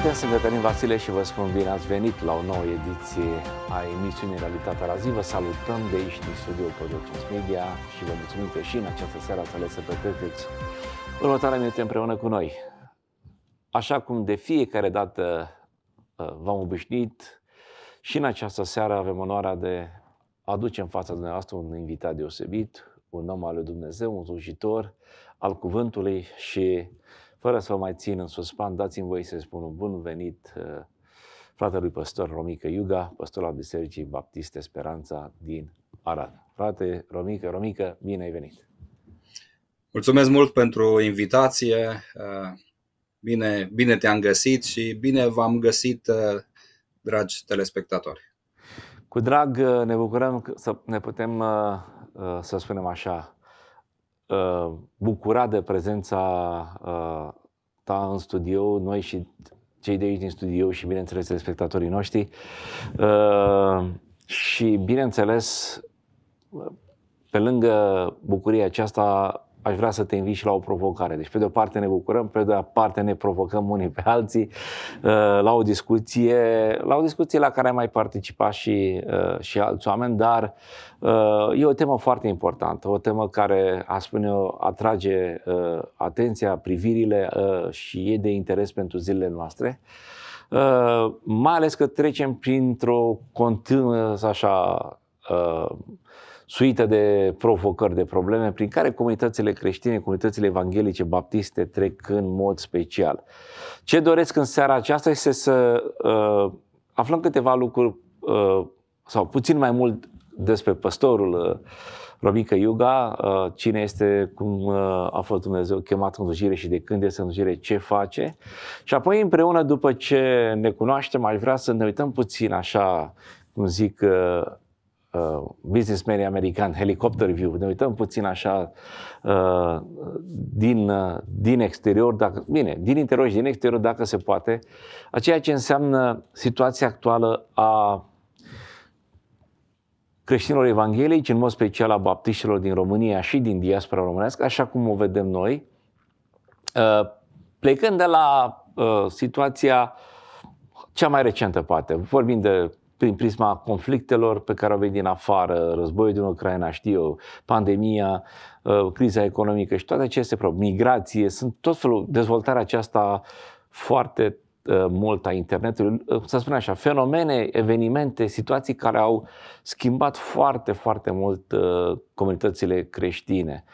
prieteni, sunt Cătălin Vasile și vă spun bine ați venit la o nouă ediție a emisiunii Realitatea la zi. Vă salutăm de aici din studioul Productions Media și vă mulțumim că și în această seară ați ales să petreceți următoarea minute împreună cu noi. Așa cum de fiecare dată uh, v-am obișnuit, și în această seară avem onoarea de a aduce în fața dumneavoastră un invitat deosebit, un om al lui Dumnezeu, un slujitor al cuvântului și fără să o mai țin în suspan, dați-mi voi să spun un bun venit uh, fratelui păstor Romică Iuga, păstor al Bisericii Baptiste Speranța din Arad. Frate Romică, Romică, bine ai venit! Mulțumesc mult pentru invitație, uh, bine, bine te-am găsit și bine v-am găsit, uh, dragi telespectatori. Cu drag ne bucurăm să ne putem, să spunem așa, uh, bucurat de prezența uh, ta în studio, noi și cei de aici din studio și, bineînțeles, spectatorii noștri. Uh, și, bineînțeles, pe lângă bucuria aceasta, aș vrea să te invit și la o provocare. Deci, pe de o parte ne bucurăm, pe de o parte ne provocăm unii pe alții uh, la o discuție, la o discuție la care ai mai participat și, uh, și alți oameni, dar uh, e o temă foarte importantă, o temă care, a spune eu, atrage atenția, privirile și e de interes pentru zilele noastre. mai ales că trecem printr-o continuă, așa, suită de provocări, de probleme prin care comunitățile creștine, comunitățile evanghelice, baptiste trec în mod special. Ce doresc în seara aceasta este să uh, aflăm câteva lucruri uh, sau puțin mai mult despre pastorul uh, Romică Iuga, uh, cine este, cum uh, a fost Dumnezeu chemat în slujire și de când este în slujire, ce face. Și apoi împreună, după ce ne cunoaștem, aș vrea să ne uităm puțin așa, cum zic, uh, Uh, businessmeni americani, helicopter view, ne uităm puțin așa uh, din, uh, din exterior, dacă, bine, din interior și din exterior, dacă se poate, a ceea ce înseamnă situația actuală a creștinilor evanghelici, în mod special a baptiștilor din România și din diaspora românească, așa cum o vedem noi, uh, plecând de la uh, situația cea mai recentă, poate, vorbim de prin prisma conflictelor pe care au venit din afară, războiul din Ucraina, știu eu, pandemia, uh, criza economică și toate aceste probleme, migrație, sunt tot felul, dezvoltarea aceasta foarte uh, mult a internetului, uh, să spun așa, fenomene, evenimente, situații care au schimbat foarte, foarte mult comunitățile creștine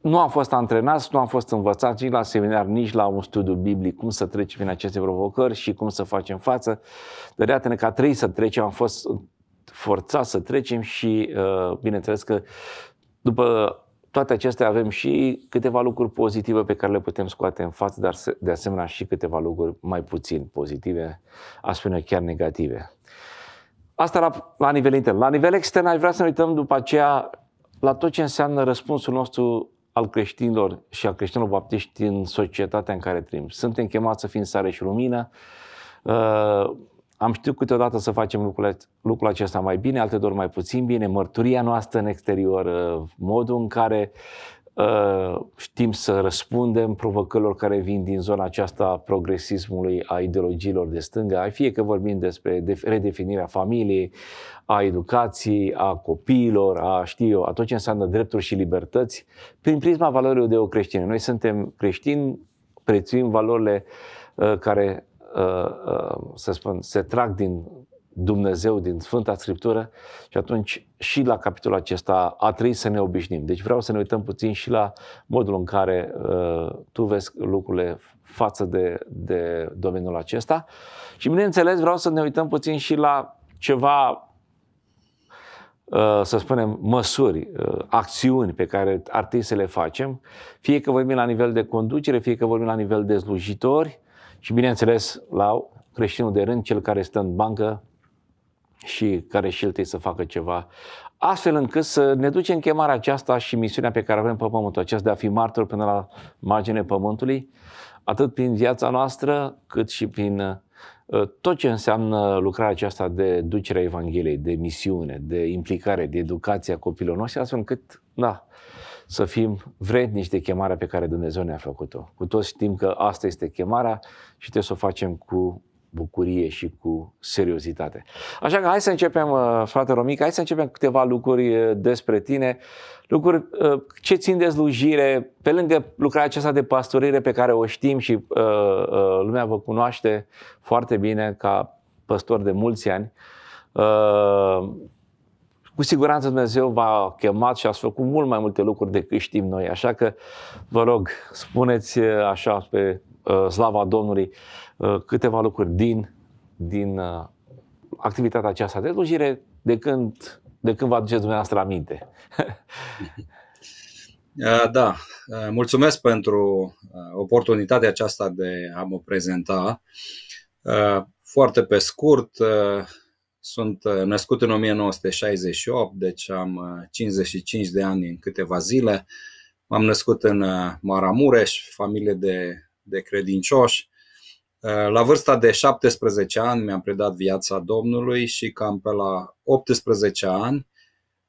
nu am fost antrenați, nu am fost învățați nici la seminar, nici la un studiu biblic cum să treci prin aceste provocări și cum să facem față. Dar iată-ne ca trei să trecem, am fost forțați să trecem și, uh, bineînțeles că după toate acestea avem și câteva lucruri pozitive pe care le putem scoate în față, dar de asemenea și câteva lucruri mai puțin pozitive, aș spune chiar negative. Asta la, la nivel intern. La nivel extern aș vrea să ne uităm după aceea la tot ce înseamnă răspunsul nostru al creștinilor și al creștinilor baptiști în societatea în care trăim. Suntem chemați să fim sare și lumină. Uh, am știut câteodată să facem lucrul, lucrul acesta mai bine, alte ori mai puțin bine, mărturia noastră în exterior, uh, modul în care Ă, știm să răspundem provocărilor care vin din zona aceasta a progresismului, a ideologiilor de stânga, fie că vorbim despre redefinirea familiei, a educației, a copiilor, a, știu eu, a tot ce înseamnă drepturi și libertăți, prin prisma valorilor de o creștine. Noi suntem creștini, prețuim valorile ă, care, ă, să spun, se trag din Dumnezeu din Sfânta Scriptură și atunci și la capitolul acesta a trebuit să ne obișnim. Deci vreau să ne uităm puțin și la modul în care uh, tu vezi lucrurile față de, de domeniul acesta și bineînțeles vreau să ne uităm puțin și la ceva uh, să spunem, măsuri, uh, acțiuni pe care ar trebui să le facem, fie că vorbim la nivel de conducere, fie că vorbim la nivel de slujitori și, bineînțeles, la creștinul de rând, cel care stă în bancă și care și el trebuie să facă ceva, astfel încât să ne ducem chemarea aceasta și misiunea pe care avem pe pământul acesta de a fi martor până la marginea pământului, atât prin viața noastră, cât și prin uh, tot ce înseamnă lucrarea aceasta de ducerea Evangheliei, de misiune, de implicare, de educație a copilor noștri, astfel încât, da, să fim vrednici de chemarea pe care Dumnezeu ne-a făcut-o. Cu toți știm că asta este chemarea și trebuie să o facem cu bucurie și cu seriozitate. Așa că hai să începem, uh, frate Romic, hai să începem câteva lucruri uh, despre tine, lucruri uh, ce țin de slujire, pe lângă lucrarea aceasta de pastorire pe care o știm și uh, lumea vă cunoaște foarte bine ca păstor de mulți ani, uh, cu siguranță Dumnezeu v-a chemat și ați făcut mult mai multe lucruri decât știm noi, așa că vă rog, spuneți așa pe slava Domnului, Uh, câteva lucruri din, din uh, activitatea aceasta de slujire de când, de când vă aduceți dumneavoastră aminte. Uh, da, mulțumesc pentru oportunitatea aceasta de a mă prezenta. Foarte pe scurt, sunt născut în 1968, deci am 55 de ani în câteva zile. M-am născut în Maramureș, familie de, de credincioși. Eh, la vârsta de 17 ani mi-am predat viața Domnului și cam pe la 18 ani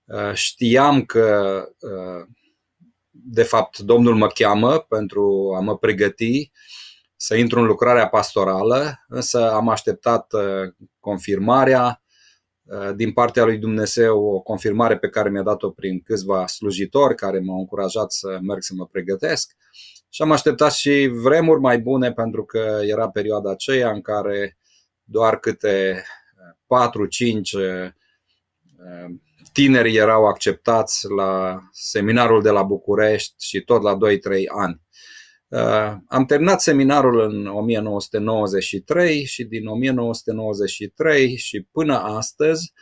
eh, știam că eh, de fapt Domnul mă cheamă pentru a mă pregăti să intru în lucrarea pastorală, însă am așteptat confirmarea din partea lui Dumnezeu, o confirmare pe care mi-a dat-o prin câțiva slujitori care m-au încurajat să merg să mă pregătesc și am așteptat și vremuri mai bune pentru că era perioada aceea în care doar câte 4-5 eh, eh, eh, tineri erau acceptați la seminarul de la București și tot la 2-3 ani. Am terminat seminarul în 1993 și din 1993 și până astăzi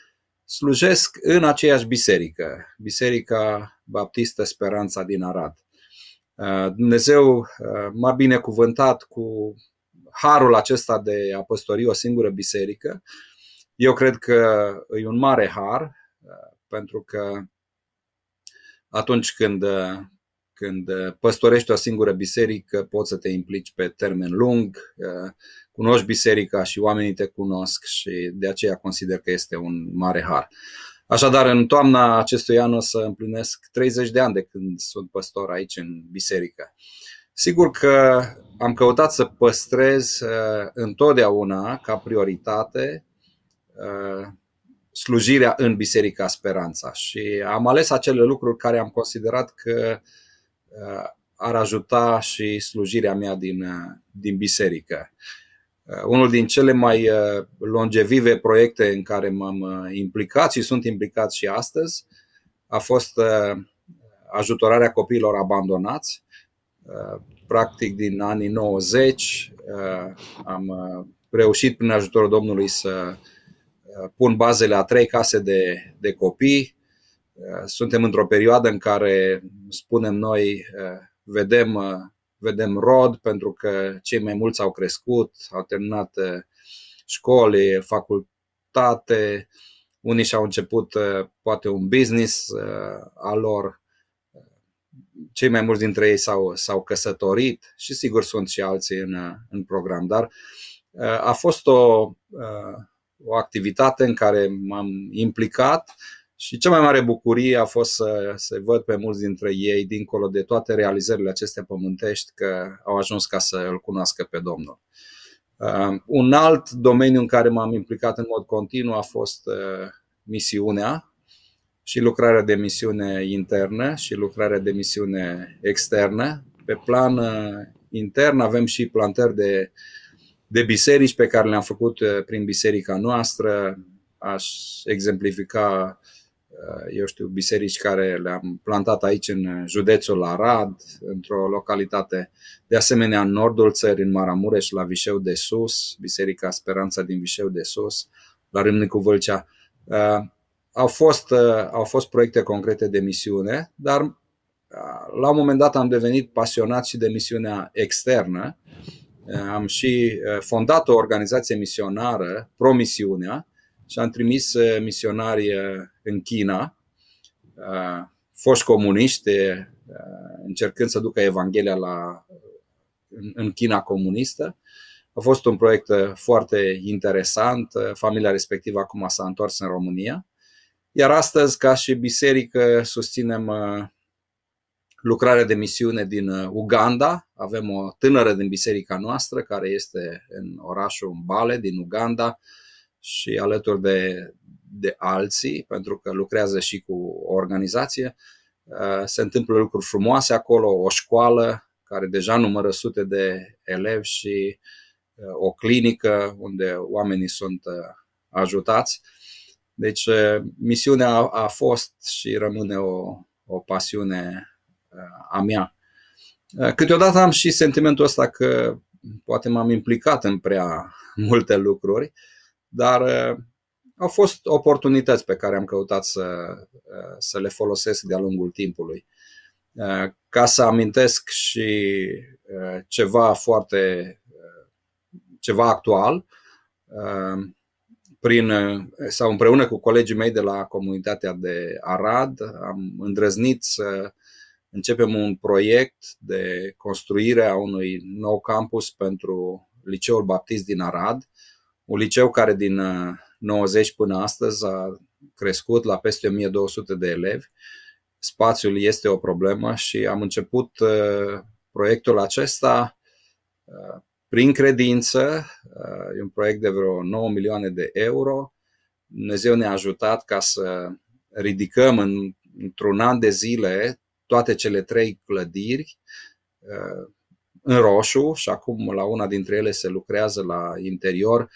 slujesc în aceeași biserică, Biserica Baptistă Speranța din Arad. Uh, Dumnezeu uh, m-a binecuvântat cu harul acesta de a păstori o singură biserică. Eu cred că e un mare har, uh, pentru că atunci când, când păstorești o singură biserică, poți să te implici pe termen lung, cunoști biserica și oamenii te cunosc și de aceea consider că este un mare har. Așadar, în toamna acestui an o să împlinesc 30 de ani de când sunt păstor aici în biserică. Sigur că am căutat să păstrez uh, întotdeauna ca prioritate uh, slujirea în Biserica Speranța și am ales acele lucruri care am considerat că uh, ar ajuta și slujirea mea din, uh, din biserică. Uh, unul din cele mai uh, longevive proiecte în care m-am uh, implicat și sunt implicat și astăzi a fost ajutorarea copiilor abandonați. Practic din anii 90 am reușit prin ajutorul Domnului să pun bazele a trei case de, de copii. Suntem într-o perioadă în care, spunem noi, vedem vedem rod pentru că cei mai mulți au crescut, au terminat uh, școli, facultate, unii și-au început uh, poate un business uh, a lor, cei mai mulți dintre ei s-au, s-au căsătorit și sigur sunt și alții în, în program, dar a fost o, o activitate în care m-am implicat și cea mai mare bucurie a fost să, se văd pe mulți dintre ei, dincolo de toate realizările acestea pământești, că au ajuns ca să îl cunoască pe Domnul. Uh, un alt domeniu în care m-am implicat în mod continuu a fost uh, misiunea și lucrarea de misiune internă și lucrarea de misiune externă. Pe plan uh, intern avem și plantări de, de biserici pe care le-am făcut prin biserica noastră. Aș exemplifica uh, eu știu, biserici care le-am plantat aici în județul Arad, într-o localitate de asemenea în nordul țării, în Maramureș, la Vișeu de Sus, Biserica Speranța din Vișeu de Sus, la Râmnicu Vâlcea. Uh, au fost, uh, au fost proiecte concrete de misiune, dar uh, la un moment dat am devenit pasionat și de misiunea externă. Am și fondat o organizație misionară, Promisiunea, și am trimis uh, misionari uh, în China, uh, foști comuniști, încercând să ducă Evanghelia la, în China comunistă. A fost un proiect foarte interesant. Familia respectivă acum s-a întors în România. Iar astăzi, ca și biserică, susținem lucrarea de misiune din Uganda. Avem o tânără din biserica noastră care este în orașul Mbale din Uganda, și alături de, de alții, pentru că lucrează și cu o organizație. Uh, se întâmplă lucruri frumoase acolo, o școală care deja numără sute de elevi și uh, o clinică unde oamenii sunt uh, ajutați. Deci, misiunea a fost și rămâne o, o pasiune a mea. Câteodată am și sentimentul ăsta că poate m-am implicat în prea multe lucruri, uh, dar uh, au fost oportunități pe care am căutat să, uh, să le folosesc de-a lungul timpului. Uh, ca să amintesc și ceva foarte ceva actual, prin, sau împreună cu colegii mei de la comunitatea de Arad, am îndrăznit să începem un proiect de construire a unui nou campus pentru Liceul Baptist din Arad, un liceu care din 90 uh, până astăzi a crescut la peste 1200 de elevi. Spațiul este o problemă și am început uh, proiectul acesta uh, prin credință, e un proiect de vreo 9 milioane de euro. Dumnezeu ne-a ajutat ca să ridicăm în, într-un an de zile toate cele trei clădiri în roșu și acum la una dintre ele se lucrează la interior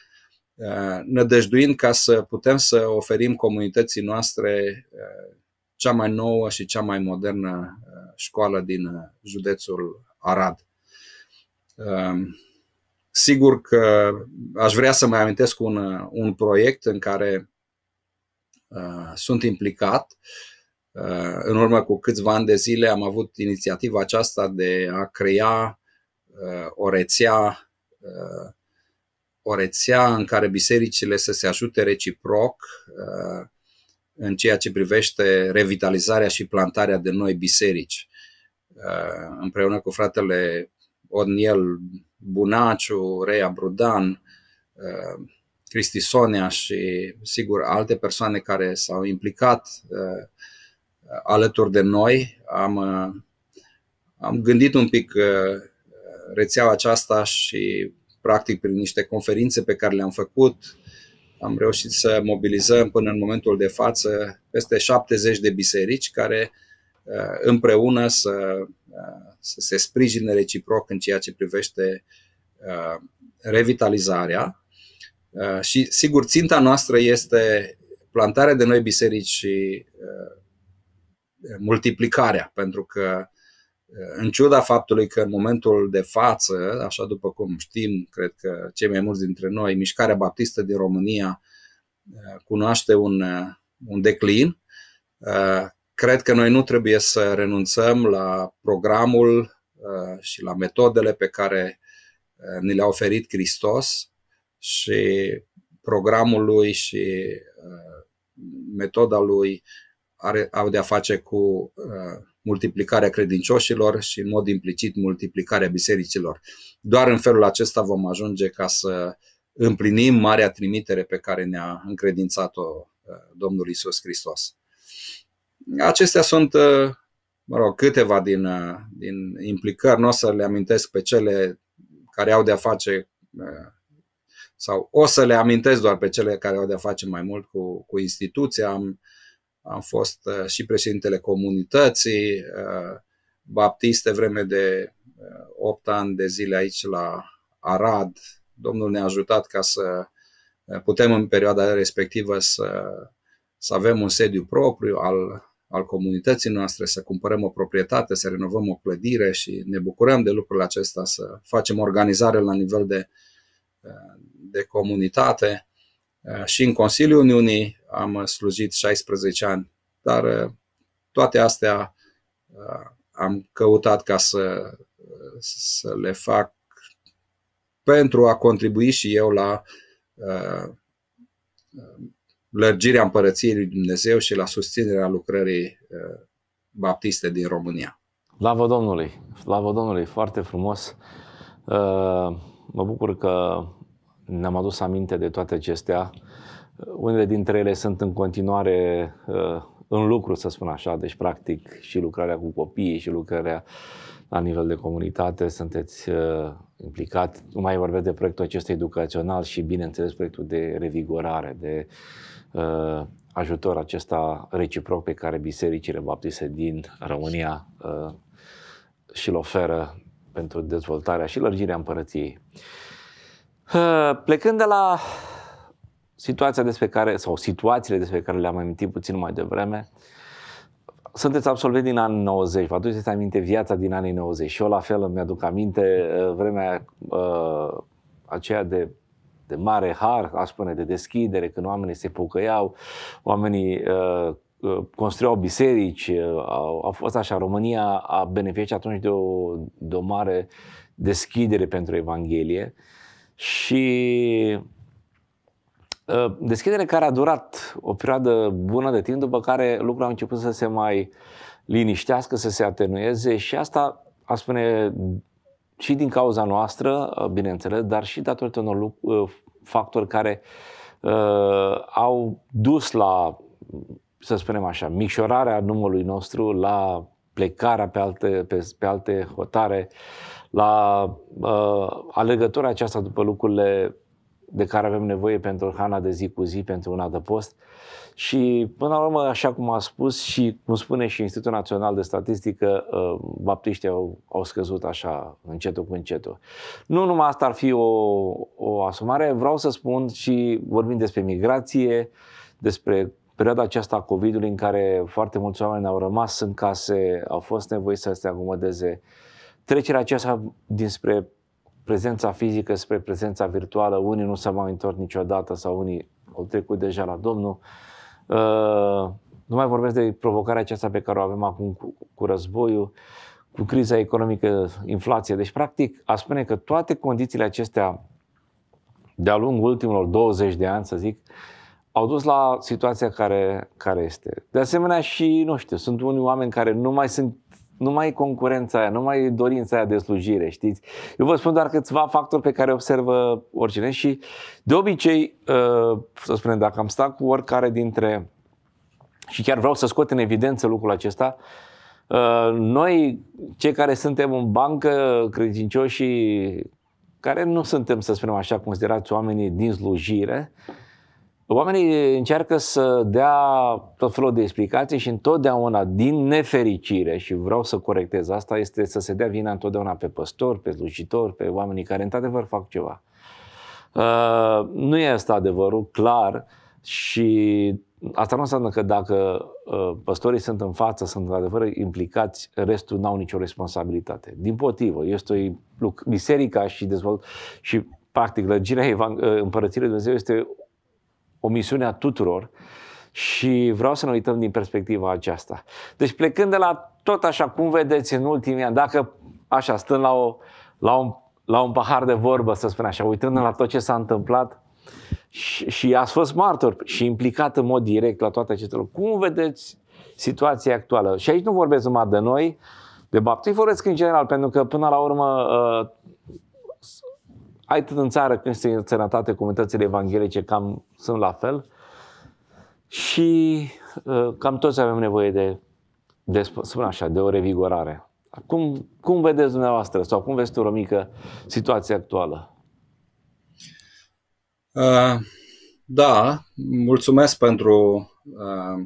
Uh, nădăjduind ca să putem să oferim comunității noastre uh, cea mai nouă și cea mai modernă uh, școală din județul Arad. Um, sigur că aș vrea să mai amintesc un, un proiect în care sunt implicat. În urmă cu câțiva ani de zile am avut inițiativa aceasta de a crea o rețea o rețea în care bisericile să se ajute reciproc uh, în ceea ce privește revitalizarea și plantarea de noi biserici. Uh, împreună cu fratele Odniel Bunaciu, Rea Brudan, uh, Cristi Sonia și, sigur, alte persoane care s-au implicat alături de noi, am, am gândit un pic rețeaua aceasta și practic prin niște conferințe pe care le-am făcut, am reușit să mobilizăm până în momentul de față peste 70 de biserici care uh, împreună să, uh, să se sprijine reciproc în ceea ce privește uh, revitalizarea. Și sigur, ținta noastră este plantarea de noi biserici și multiplicarea, pentru că în ciuda faptului că în momentul de față, așa după cum știm, cred că cei mai mulți dintre noi, mișcarea baptistă din România uh, cunoaște un, uh, un declin, uh, cred că noi nu trebuie să renunțăm la programul și la metodele pe care ni le-a oferit Hristos și programul lui și metoda lui are, au de-a face cu uh, multiplicarea credincioșilor și, în mod implicit, multiplicarea bisericilor. Doar în felul acesta vom ajunge ca să împlinim marea trimitere pe care ne-a încredințat-o uh, Domnul Isus Hristos. Acestea sunt, uh, mă rog, câteva din, uh, din implicări. Nu o să le amintesc pe cele care au de-a face uh, sau o să le amintesc doar pe cele care au de-a face mai mult cu, cu instituția. Am, am fost uh, și președintele comunității uh, baptiste vreme de 8 uh, ani de zile aici la Arad. Domnul ne-a ajutat ca să putem în perioada respectivă să, să avem un sediu propriu al, al comunității noastre, să cumpărăm o proprietate, să renovăm o clădire și ne bucurăm de lucrul acesta, să facem organizare la nivel de, de comunitate. Și în Consiliul Uniunii am slujit 16 ani, dar uh, toate astea uh, am căutat ca să, uh, să le fac pentru a contribui și eu la lărgirea împărăției lui Dumnezeu și la susținerea lucrării baptiste din România. Slavă Domnului! Slavă Domnului! Foarte frumos! Mă bucur că ne-am adus aminte de toate acestea unele dintre ele sunt în continuare uh, în lucru, să spun așa, deci practic și lucrarea cu copiii și lucrarea la nivel de comunitate, sunteți uh, implicat. Nu mai vorbesc de proiectul acesta educațional și, bineînțeles, proiectul de revigorare, de uh, ajutor acesta reciproc pe care bisericile baptiste din România uh, și-l oferă pentru dezvoltarea și lărgirea împărăției. Uh, plecând de la situația despre care, sau situațiile despre care le-am amintit puțin mai devreme, sunteți absolvent din anii 90, vă aduceți aminte viața din anii 90 și eu la fel îmi aduc aminte uh, vremea uh, aceea de, de mare har, aș spune, de deschidere, când oamenii se pucăiau, oamenii uh, uh, construiau biserici, uh, au, fost așa, România a beneficiat atunci de o, de o mare deschidere pentru Evanghelie și Ă, deschidere care a durat o perioadă bună de timp, după care lucrurile au început să se mai liniștească, să se atenueze și asta, a spune, și din cauza noastră, ă, bineînțeles, dar și datorită unor ă, factori care uh, au dus la, să spunem așa, micșorarea numărului nostru, la plecarea pe alte, pe, pe alte hotare, la uh, alegătura aceasta după lucrurile de care avem nevoie pentru hrana de zi cu zi, pentru un adăpost. Și până la urmă, așa cum a spus și cum spune și Institutul Național de Statistică, uh, baptiștii au, au scăzut așa încetul cu încetul. Nu numai asta ar fi o, o asumare, vreau să spun și vorbim despre migrație, despre perioada aceasta a COVID-ului în care foarte mulți oameni au rămas în case, au fost nevoiți să se acomodeze. Trecerea aceasta dinspre prezența fizică spre prezența virtuală, unii nu s-au mai întors niciodată sau unii au trecut deja la Domnul. Uh, nu mai vorbesc de provocarea aceasta pe care o avem acum cu, cu războiul, cu criza economică, inflație. Deci, practic, a spune că toate condițiile acestea de-a lungul ultimilor 20 de ani, să zic, au dus la situația care, care este. De asemenea și, nu știu, sunt unii oameni care nu mai sunt nu mai e concurența aia, nu mai e dorința aia de slujire, știți? Eu vă spun doar câțiva factori pe care observă oricine și de obicei, uh, să spunem, dacă am stat cu oricare dintre și chiar vreau să scot în evidență lucrul acesta, uh, noi, cei care suntem în bancă, credincioși și care nu suntem, să spunem așa, considerați oamenii din slujire, Oamenii încearcă să dea tot felul de explicații și întotdeauna, din nefericire, și vreau să corectez asta, este să se dea vina întotdeauna pe păstori, pe slujitori, pe oamenii care într-adevăr fac ceva. Uh, nu e asta adevărul, clar, și asta nu înseamnă că dacă uh, păstorii sunt în față, sunt într-adevăr implicați, restul n-au nicio responsabilitate. Din potrivă, este o, biserica și, dezvolt, și practic, lăgirea evang- uh, împărățirii Lui Dumnezeu este o misiune a tuturor și vreau să ne uităm din perspectiva aceasta. Deci plecând de la tot așa cum vedeți în ultimii ani, dacă așa stând la, o, la, un, la un pahar de vorbă, să spun așa, uitând la tot ce s-a întâmplat și, și ați fost martor și implicat în mod direct la toate aceste lucruri, cum vedeți situația actuală? Și aici nu vorbesc numai de noi, de baptiști, vorbesc în general, pentru că până la urmă ă, atât în țară când sunt sănătate comunitățile evanghelice, cam sunt la fel. Și uh, cam toți avem nevoie de, de, spun așa, de o revigorare. Cum, cum vedeți dumneavoastră sau cum vezi tu, Romică, situația actuală? Uh, da, mulțumesc pentru uh,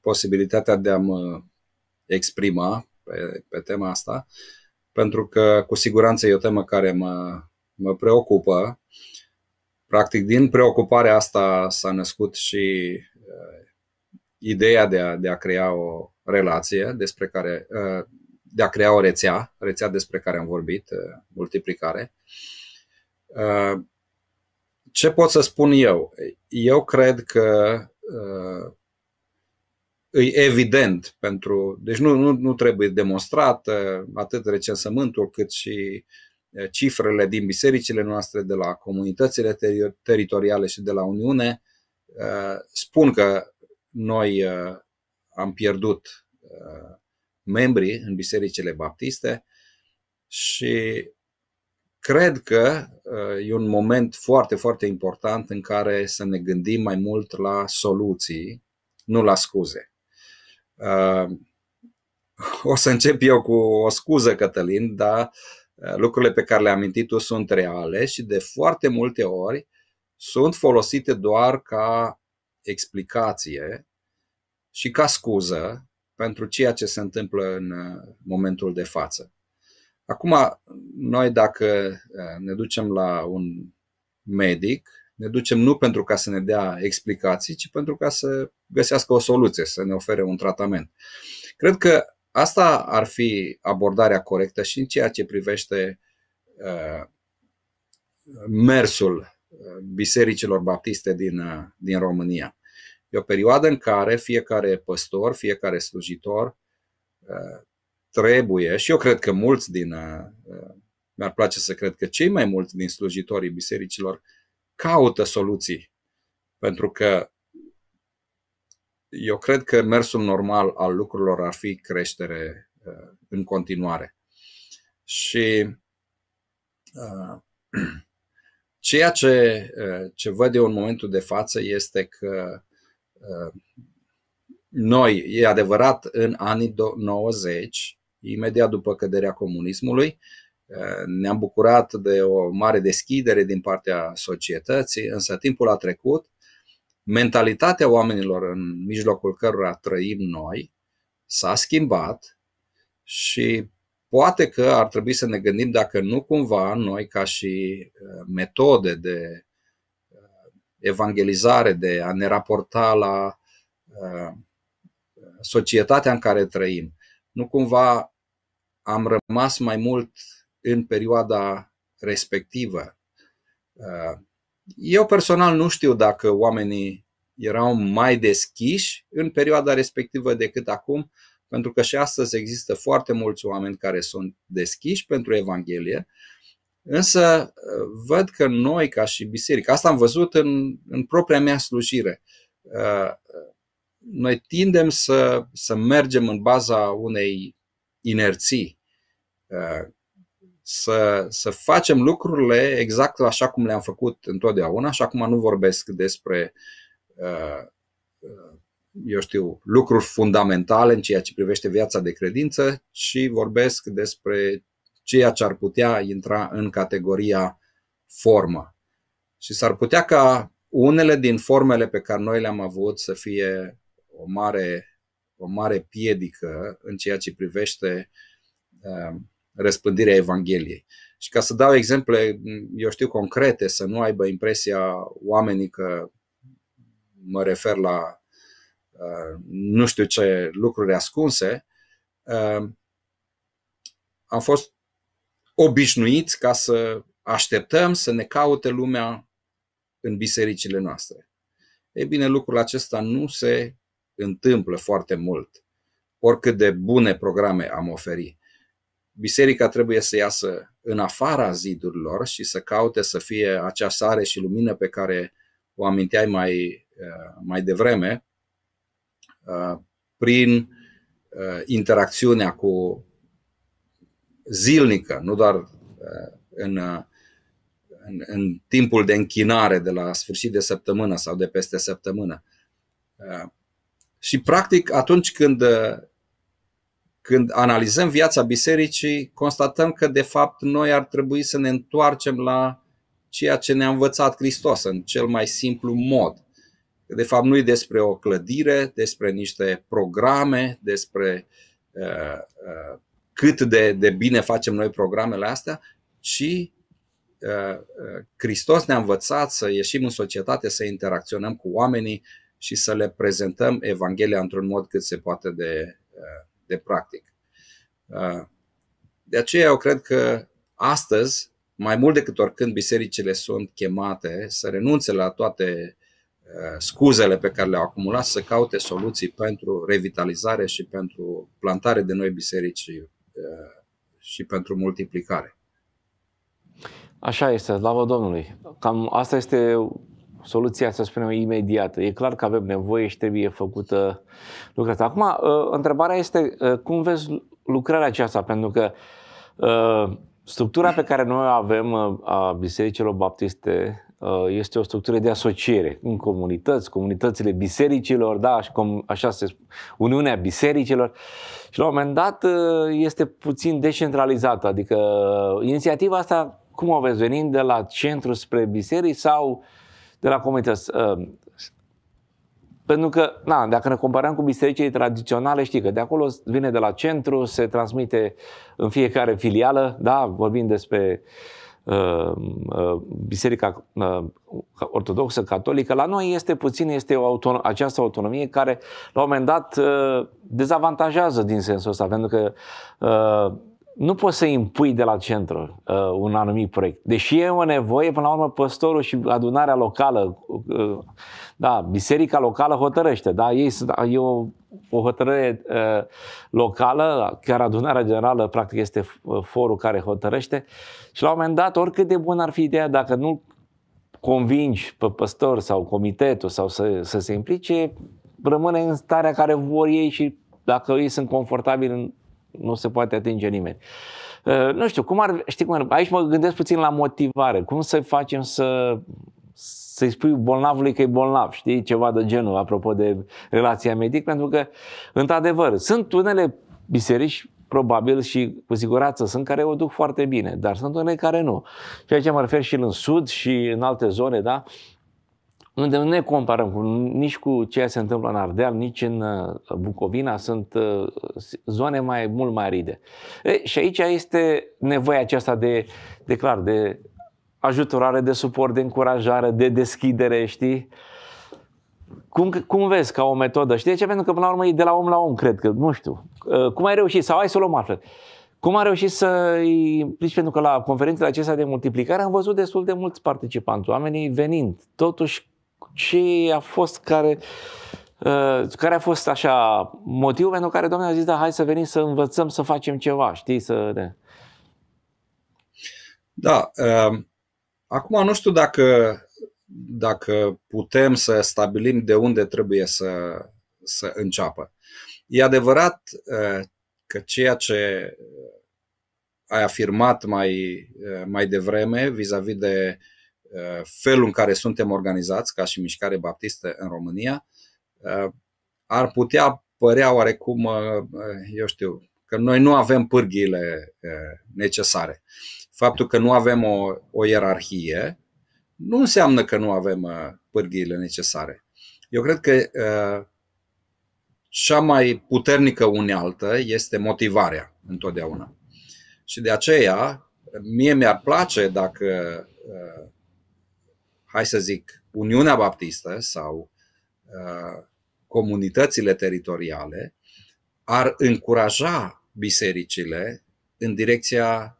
posibilitatea de a mă exprima pe, pe tema asta, pentru că cu siguranță e o temă care mă mă preocupă. Practic, din preocuparea asta s-a născut și uh, ideea de a, de a crea o relație despre care, uh, de a crea o rețea, rețea despre care am vorbit, uh, multiplicare. Uh, ce pot să spun eu? Eu cred că uh, e evident pentru. Deci nu, nu, nu trebuie demonstrat atât recensământul cât și Eh, cifrele din bisericile noastre, de la comunitățile teritoriale și de la Uniune, eh, spun că noi eh, am pierdut membrii în bisericile baptiste și cred că e un moment foarte, foarte important în care să ne gândim mai mult la soluții, nu la scuze. O să încep eu cu o scuză, Cătălin, dar Eh, lucrurile pe care le-am amintit tu sunt reale și de foarte multe ori sunt folosite doar ca explicație și ca scuză pentru ceea ce se întâmplă în eh, momentul de față. Acum, noi dacă eh, ne ducem la un medic, ne ducem nu pentru ca să ne dea explicații, ci pentru ca să găsească o soluție, să ne ofere un tratament. Cred că Asta ar fi abordarea corectă și în ceea ce privește uh, mersul uh, bisericilor baptiste din, uh, din România. E o perioadă în care fiecare păstor, fiecare slujitor trebuie, și eu cred că mulți din, mi-ar place să cred că cei mai mulți din slujitorii bisericilor caută soluții, pentru că eu cred că mersul normal al lucrurilor ar fi creștere uh, în continuare. Și uh, ceea ce, uh, ce văd eu în momentul de față este că noi, e adevărat, în anii 90, imediat după căderea comunismului, ne-am bucurat de o mare deschidere din partea societății, însă timpul a trecut mentalitatea oamenilor în mijlocul cărora trăim noi s-a schimbat și poate că ar trebui să ne gândim dacă nu cumva noi ca și uh, metode de uh, evangelizare, de a ne raporta la uh, societatea în care trăim, nu cumva am rămas mai mult în perioada respectivă eu personal nu știu dacă oamenii erau mai deschiși în perioada respectivă decât acum, pentru că și astăzi există foarte mulți oameni care sunt deschiși pentru Evanghelie, însă uh, văd că noi, ca și biserică, asta am văzut în, în propria mea slujire, uh, noi tindem să, să mergem în baza unei inerții uh, să, să facem lucrurile exact așa cum le-am făcut întotdeauna și acum nu vorbesc despre uh, uh, eu știu, lucruri fundamentale în ceea ce privește viața de credință, ci vorbesc despre ceea ce ar putea intra în categoria formă. Și s-ar putea ca unele din formele pe care noi le-am avut să fie o mare, o mare piedică în ceea ce privește uh, răspândirea Evangheliei. Și ca să dau exemple, eu știu, concrete, să nu aibă impresia oamenii că mă refer la uh, nu știu ce lucruri ascunse, uh, am fost obișnuiți ca să așteptăm să ne caute lumea în bisericile noastre. Ei bine, lucrul acesta nu se întâmplă foarte mult, oricât de bune programe am oferi biserica trebuie să iasă în afara zidurilor și să caute să fie acea sare și lumină pe care o aminteai mai, uh, mai devreme uh, prin uh, interacțiunea cu zilnică, nu doar în, în, în timpul de închinare de la sfârșit de săptămână sau de peste săptămână. Și practic atunci când când analizăm viața bisericii, constatăm că, de fapt, noi ar trebui să ne întoarcem la ceea ce ne-a învățat Hristos în cel mai simplu mod. De fapt, nu e despre o clădire, despre niște programe, despre uh, uh, cât de, de bine facem noi programele astea, ci uh, uh, Hristos ne-a învățat să ieșim în societate, să interacționăm cu oamenii și să le prezentăm Evanghelia într-un mod cât se poate de uh, de practic. Ah, de aceea eu cred că astăzi, mai mult decât oricând, bisericile sunt chemate să renunțe la toate ah, scuzele pe care le-au acumulat, să caute soluții pentru revitalizare și pentru plantare de noi biserici ah, și pentru multiplicare. Așa este, slavă Domnului. Cam asta este soluția, să spunem, imediată. E clar că avem nevoie și trebuie făcută lucrarea asta. Acum, uh, întrebarea este uh, cum vezi lucrarea aceasta, pentru că uh, structura pe care noi o avem a Bisericilor Baptiste este o structură de asociere în comunități, comunitățile bisericilor, da, și cum, așa se Uniunea Bisericilor. Și la un moment dat este puțin decentralizată, adică inițiativa asta, cum o vezi, venind de la centru spre biserici sau uh, de la comunități. Uh, pentru că, na, dacă ne comparăm cu bisericile tradiționale, știi că de acolo vine de la centru, se transmite în fiecare filială, da, vorbim despre uh, uh, biserica uh, ortodoxă, catolică, la noi este puțin, este o autonom- această autonomie care, la un moment dat, uh, dezavantajează din sensul ăsta, pentru că uh, nu poți să impui de la centru uh, un anumit proiect. Deși e o nevoie, până la urmă, păstorul și adunarea locală, uh, da, biserica locală hotărăște, da, ei sunt, e o, o hotărâre uh, locală, chiar adunarea generală, practic, este uh, forul care hotărăște și la un moment dat, oricât de bună ar fi ideea, dacă nu convingi pe păstor sau comitetul sau să, să se implice, rămâne în starea care vor ei și dacă ei sunt confortabili în nu se poate atinge nimeni. Uh, nu știu, cum ar, știi cum ar, aici mă gândesc puțin la motivare. Cum să facem să să-i spui bolnavului că e bolnav, știi, ceva de genul, apropo de relația medic, pentru că, într-adevăr, sunt unele biserici, probabil și cu siguranță sunt, care o duc foarte bine, dar sunt unele care nu. Și aici mă refer și în sud și în alte zone, da, uh, unde nu ne comparăm cu, nici cu ceea ce se întâmplă în Ardeal, nici în uh, Bucovina, sunt uh, zone mai mult mai aride. E, și aici este nevoia aceasta de, de clar, de ajutorare, de suport, de încurajare, de deschidere, știi? Cum, cum vezi ca o metodă? Știi de ce? Pentru că până la urmă e de la om la om, cred că, nu știu. Uh, cum ai reușit? Sau ai să o luăm altfel. Cum a reușit să îi implici? Pentru că la conferințele acestea de multiplicare am văzut destul de mulți participanți, oamenii venind. Totuși, ce a fost care, uh, care a fost așa motivul pentru care Domnul a zis, da, hai să venim să învățăm să facem ceva, știi, să... Ne... Da, uh, acum nu știu dacă, dacă putem să stabilim de unde trebuie să, să înceapă. E adevărat uh, că ceea ce ai afirmat mai, mai devreme vis-a-vis de uh, felul în care suntem organizați ca și mișcare baptistă în România uh, ar putea părea oarecum, uh, uh, eu știu, că noi nu avem pârghiile necesare. Faptul că nu avem o, o ierarhie nu înseamnă că nu avem pârghiile necesare. Eu cred că cea mai puternică unealtă este motivarea întotdeauna. Și de aceea, mie mi-ar place dacă hai să zic, Uniunea Baptistă sau uh, comunitățile teritoriale ar încuraja bisericile în direcția,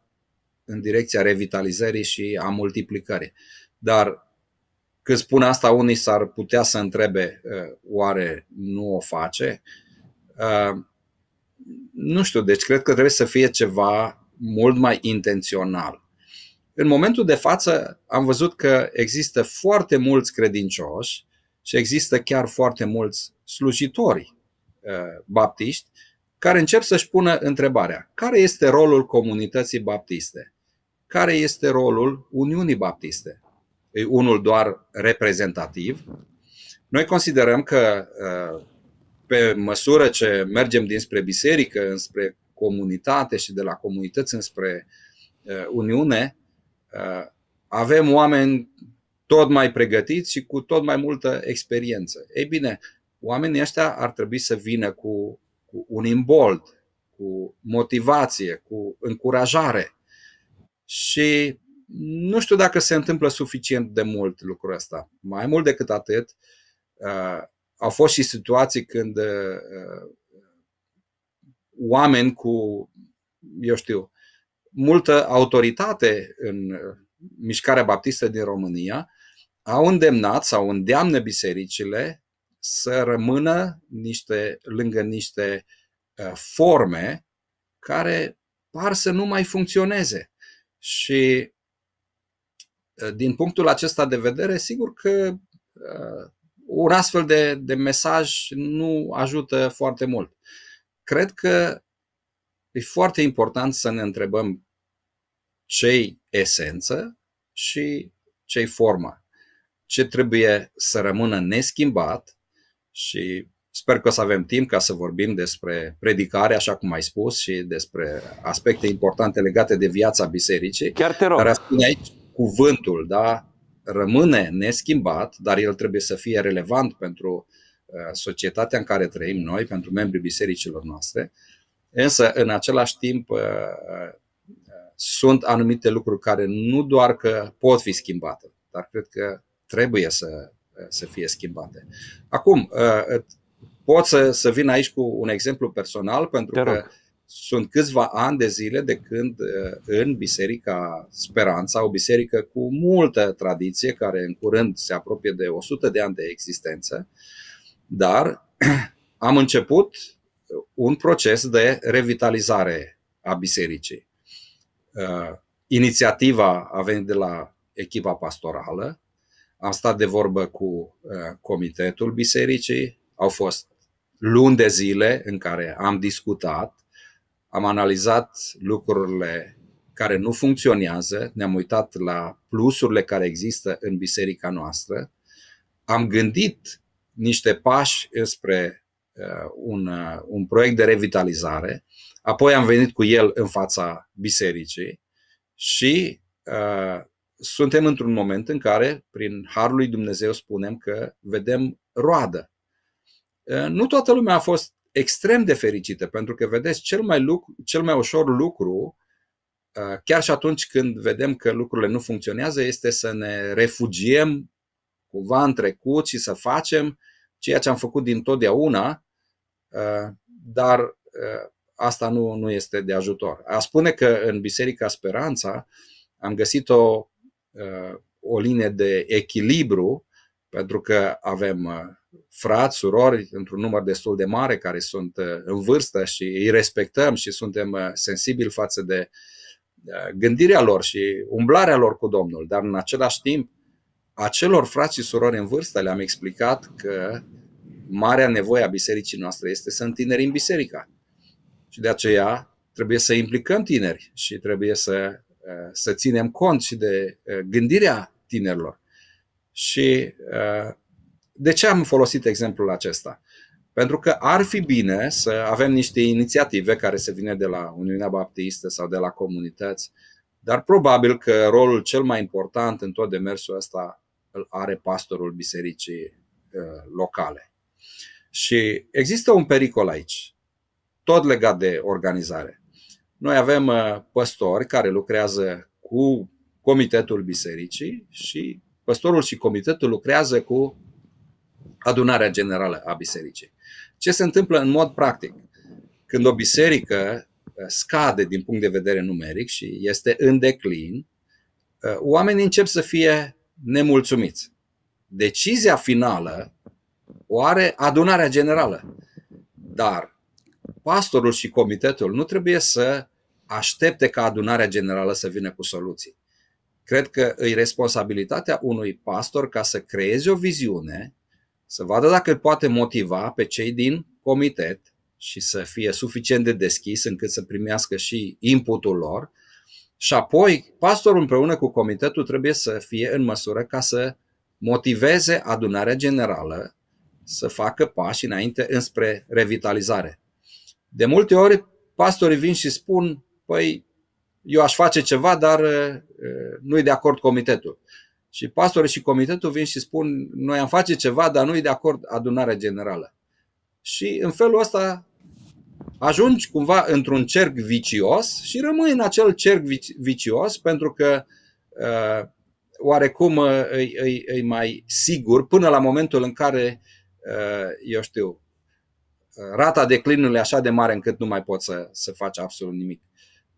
în direcția revitalizării și a multiplicării. Dar când spun asta, unii s-ar putea să întrebe uh, oare nu o face. Uh, nu știu, deci cred că trebuie să fie ceva mult mai intențional. În momentul de față am văzut că există foarte mulți credincioși și există chiar foarte mulți slujitori uh, baptiști care încep să-și pună întrebarea, care este rolul comunității baptiste? Care este rolul Uniunii Baptiste? E unul doar reprezentativ. Noi considerăm că uh, pe măsură ce mergem dinspre biserică, înspre comunitate și de la comunități înspre uh, Uniune, Uh, avem oameni tot mai pregătiți și cu tot mai multă experiență. Ei bine, oamenii ăștia ar trebui să vină cu, cu un imbold, cu motivație, cu încurajare. Și nu știu dacă se întâmplă suficient de mult lucrul ăsta. Mai mult decât atât, uh, au fost și situații când uh, oameni cu, eu știu, multă autoritate în uh, mișcarea baptistă din România, au îndemnat sau îndeamnă bisericile să rămână niște, lângă niște uh, forme care par să nu mai funcționeze. Și uh, din punctul acesta de vedere, sigur că un astfel de, de mesaj nu ajută foarte mult. Cred că E foarte important să ne întrebăm ce-i esență și ce-i forma. Ce trebuie să rămână neschimbat și sper că o să avem timp ca să vorbim despre predicare, așa cum ai spus, și despre aspecte importante legate de viața bisericii. Chiar te rog. Care spune aici cuvântul, da? Rămâne neschimbat, dar el trebuie să fie relevant pentru uh, societatea în care trăim noi, pentru membrii bisericilor noastre Însă, în același timp, uh, sunt anumite lucruri care nu doar că pot fi schimbate, dar cred că trebuie să, uh, să fie schimbate. Acum, uh, pot să, să vin aici cu un exemplu personal, pentru că sunt câțiva ani de zile de când în Biserica Speranța, o biserică cu multă tradiție, care în curând se apropie de 100 de ani de existență, dar am început un proces de revitalizare a bisericii. Uh, inițiativa a venit de la echipa pastorală, am stat de vorbă cu uh, comitetul bisericii, au fost luni de zile în care am discutat, am analizat lucrurile care nu funcționează, ne-am uitat la plusurile care există în biserica noastră, am gândit niște pași spre Uh, un, uh, un proiect de revitalizare, apoi am venit cu el în fața bisericii și uh, suntem într-un moment în care, prin harul lui Dumnezeu, spunem că vedem roadă. Uh, nu toată lumea a fost extrem de fericită, pentru că, vedeți, cel mai, lucru, cel mai ușor lucru, uh, chiar și atunci când vedem că lucrurile nu funcționează, este să ne refugiem cumva în trecut și să facem ceea ce am făcut din totdeauna Eh, dar eh, asta nu, nu este de ajutor. A spune că în Biserica Speranța am găsit o, eh, o linie de echilibru, pentru că avem frați, surori, într-un număr destul de mare, care sunt în vârstă și îi respectăm și suntem sensibili față de gândirea lor și umblarea lor cu Domnul, dar în același timp, acelor frați și surori în vârstă le-am explicat că marea nevoie a bisericii noastre este să întinerim biserica. Și de aceea trebuie să implicăm tineri și trebuie să, uh, să ținem cont și de uh, gândirea tinerilor. Și uh, de ce am folosit exemplul acesta? Pentru că ar fi bine să avem niște inițiative care se vine de la Uniunea Baptistă sau de la comunități, dar probabil că rolul cel mai important în tot demersul ăsta îl are pastorul bisericii locale. Și există un pericol aici, tot legat de organizare. Noi avem uh, păstori care lucrează cu comitetul bisericii și păstorul și comitetul lucrează cu adunarea generală a bisericii. Ce se întâmplă în mod practic? Când o biserică uh, scade din punct de vedere numeric și este în declin, uh, oamenii încep să fie nemulțumiți. Decizia finală o are adunarea generală. Dar pastorul și comitetul nu trebuie să aștepte ca adunarea generală să vină cu soluții. Cred că e responsabilitatea unui pastor ca să creeze o viziune, să vadă dacă poate motiva pe cei din comitet și să fie suficient de deschis încât să primească și inputul lor. Și apoi, pastorul împreună cu comitetul trebuie să fie în măsură ca să motiveze adunarea generală să facă pași înainte înspre revitalizare. De multe ori, pastorii vin și spun, păi, eu aș face ceva, dar uh, nu-i de acord comitetul. Și pastorii și comitetul vin și spun, noi am face ceva, dar nu-i de acord adunarea generală. Și în felul ăsta ajungi cumva într-un cerc vicios și rămâi în acel cerc vicios pentru că uh, oarecum uh, îi, îi, îi mai sigur până la momentul în care Eh, eu știu, eh, rata declinului așa de mare încât nu mai poți să, să faci absolut nimic.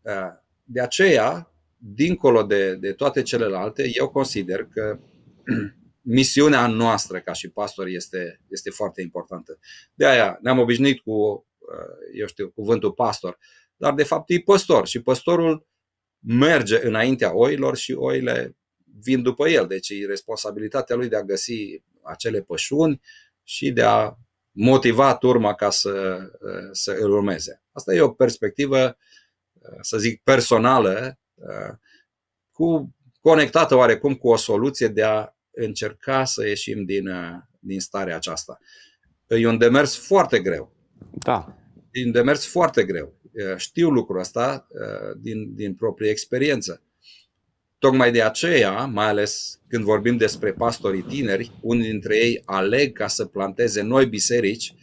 Eh, de aceea, dincolo de, de toate celelalte, eu consider că misiunea noastră ca și pastor este, este foarte importantă. De aia ne-am obișnuit cu, eu știu, cuvântul pastor, dar de fapt e păstor și păstorul merge înaintea oilor și oile vin după el. Deci e responsabilitatea lui de a găsi acele pășuni, uh, și de a motiva turma ca să, să îl urmeze. Asta e o perspectivă, să zic, personală, cu, conectată oarecum cu o soluție de a încerca să ieșim din, din starea aceasta. E un demers foarte greu. Da. E un demers foarte greu. Știu lucrul ăsta din, din proprie experiență. Tocmai de aceea, mai ales când vorbim despre pastorii tineri, unii dintre ei aleg ca să planteze noi biserici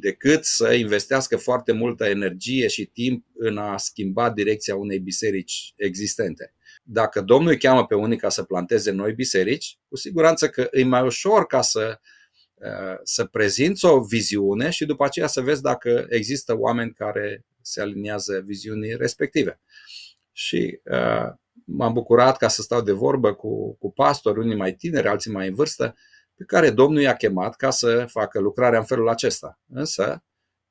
decât să investească foarte multă energie și timp în a schimba direcția unei biserici existente. Dacă Domnul îi cheamă pe unii ca să planteze noi biserici, cu siguranță că e mai ușor ca să, uh, să prezinți o viziune și după aceea să vezi dacă există oameni care se aliniază viziunii respective. Și uh, m-am bucurat ca să stau de vorbă cu, cu pastori, unii mai tineri, alții mai în vârstă, pe care Domnul i-a chemat ca să facă lucrarea în felul acesta. Însă,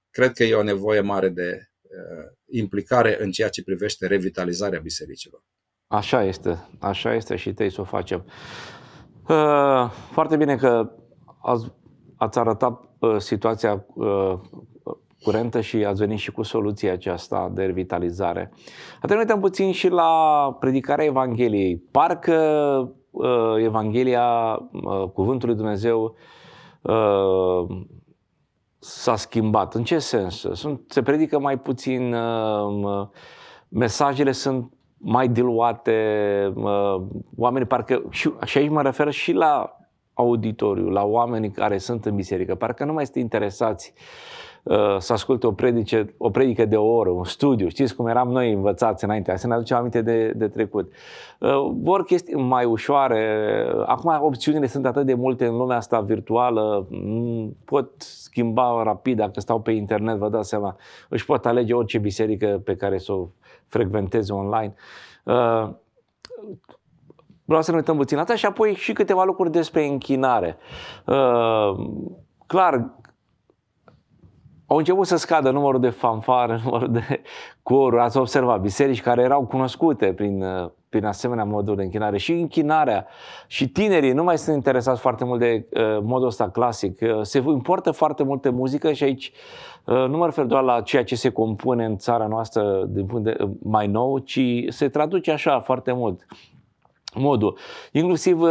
cred că e o nevoie mare de uh, implicare în ceea ce privește revitalizarea bisericilor. Așa este, așa este și trebuie să o facem. Uh, foarte bine că ați, ați arătat uh, situația uh, curentă și ați venit și cu soluția aceasta de revitalizare. Atunci uităm puțin și la predicarea Evangheliei. Parcă uh, Evanghelia, uh, Cuvântul lui Dumnezeu, uh, s-a schimbat. În ce sens? Sunt, se predică mai puțin, uh, mesajele sunt mai diluate, uh, oamenii parcă, și, și aici mă refer și la auditoriu, la oamenii care sunt în biserică, parcă nu mai sunt interesați uh, Uh, să asculte o, predice, o predică de o oră, un studiu. Știți cum eram noi învățați înainte, să ne aducem aminte de, de trecut. Uh, vor chestii mai ușoare. Acum opțiunile sunt atât de multe în lumea asta virtuală. Mm, pot schimba rapid dacă stau pe internet, vă dați seama. Își pot alege orice biserică pe care să o frecventeze online. Uh, vreau să ne uităm puțin la asta și apoi și câteva lucruri despre închinare. Clar, au început să scadă numărul de fanfare, numărul de coruri, ați observat, biserici care erau cunoscute prin, uh, prin asemenea moduri de închinare și închinarea și tinerii nu mai sunt interesați foarte mult de uh, modul ăsta clasic, uh, se importă foarte multe muzică și aici uh, nu mă refer doar la ceea ce se compune în țara noastră din punct de, uh, mai nou, ci se traduce așa foarte mult modul. Inclusiv uh,